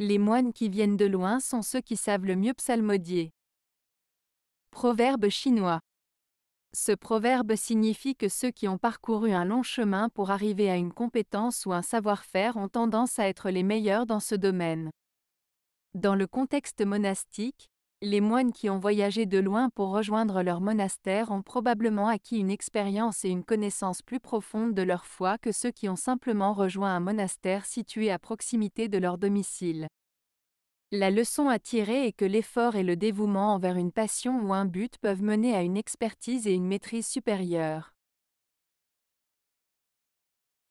Les moines qui viennent de loin sont ceux qui savent le mieux psalmodier. Proverbe chinois. Ce proverbe signifie que ceux qui ont parcouru un long chemin pour arriver à une compétence ou un savoir-faire ont tendance à être les meilleurs dans ce domaine. Dans le contexte monastique, les moines qui ont voyagé de loin pour rejoindre leur monastère ont probablement acquis une expérience et une connaissance plus profonde de leur foi que ceux qui ont simplement rejoint un monastère situé à proximité de leur domicile. La leçon à tirer est que l'effort et le dévouement envers une passion ou un but peuvent mener à une expertise et une maîtrise supérieures.